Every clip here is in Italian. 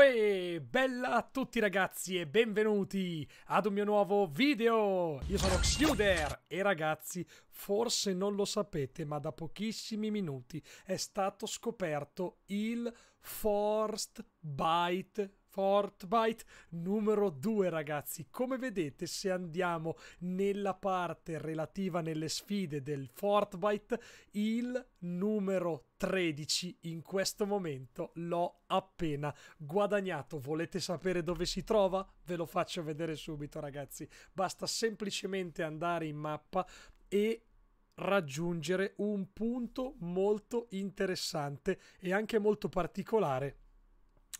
Uè, bella a tutti ragazzi e benvenuti ad un mio nuovo video! Io sono Xyuder e ragazzi, forse non lo sapete, ma da pochissimi minuti è stato scoperto il Forced Bite Fortnite numero 2 ragazzi come vedete se andiamo nella parte relativa nelle sfide del Fortnite il numero 13 in questo momento l'ho appena guadagnato volete sapere dove si trova? ve lo faccio vedere subito ragazzi basta semplicemente andare in mappa e raggiungere un punto molto interessante e anche molto particolare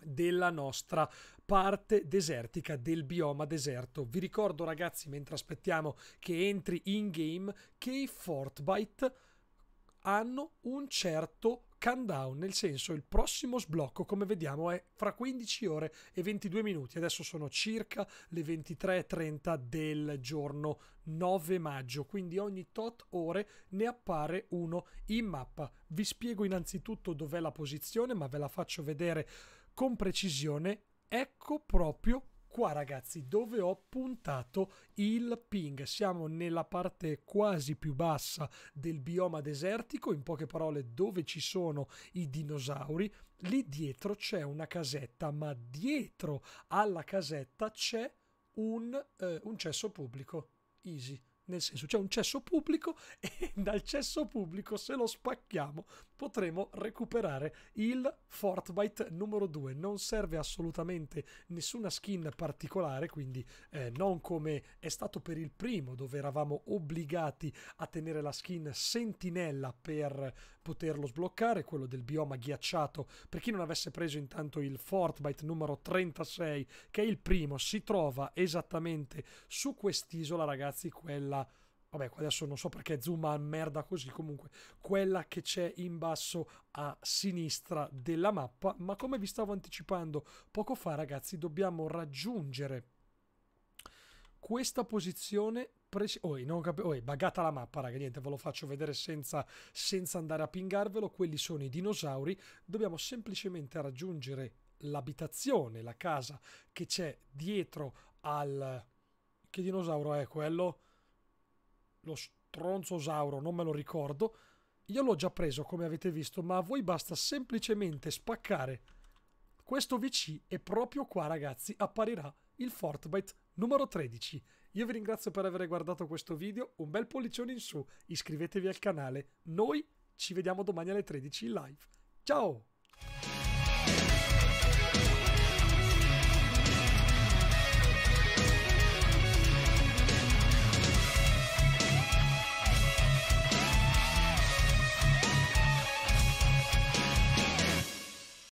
della nostra parte desertica del bioma deserto. Vi ricordo ragazzi, mentre aspettiamo che entri in game, che i Fortbite hanno un certo countdown, nel senso il prossimo sblocco, come vediamo, è fra 15 ore e 22 minuti. Adesso sono circa le 23.30 del giorno 9 maggio, quindi ogni tot ore ne appare uno in mappa. Vi spiego innanzitutto dov'è la posizione, ma ve la faccio vedere con precisione, ecco proprio qua ragazzi dove ho puntato il ping siamo nella parte quasi più bassa del bioma desertico in poche parole dove ci sono i dinosauri lì dietro c'è una casetta ma dietro alla casetta c'è un, eh, un cesso pubblico easy nel senso c'è un cesso pubblico e dal cesso pubblico se lo spacchiamo potremo recuperare il Fortnite numero 2. Non serve assolutamente nessuna skin particolare, quindi eh, non come è stato per il primo dove eravamo obbligati a tenere la skin sentinella per poterlo sbloccare, quello del bioma ghiacciato. Per chi non avesse preso intanto il Fortnite numero 36, che è il primo, si trova esattamente su quest'isola ragazzi, quella Vabbè, adesso non so perché zoom a merda così, comunque quella che c'è in basso a sinistra della mappa, ma come vi stavo anticipando poco fa ragazzi dobbiamo raggiungere questa posizione preci- oh, non cap- oh, bagata la mappa raga, niente, ve lo faccio vedere senza, senza andare a pingarvelo, quelli sono i dinosauri, dobbiamo semplicemente raggiungere l'abitazione, la casa che c'è dietro al... che dinosauro è quello? lo stronzosauro, non me lo ricordo, io l'ho già preso come avete visto, ma a voi basta semplicemente spaccare questo VC e proprio qua ragazzi apparirà il Fortnite numero 13. Io vi ringrazio per aver guardato questo video, un bel pollicione in su, iscrivetevi al canale, noi ci vediamo domani alle 13 in live. Ciao!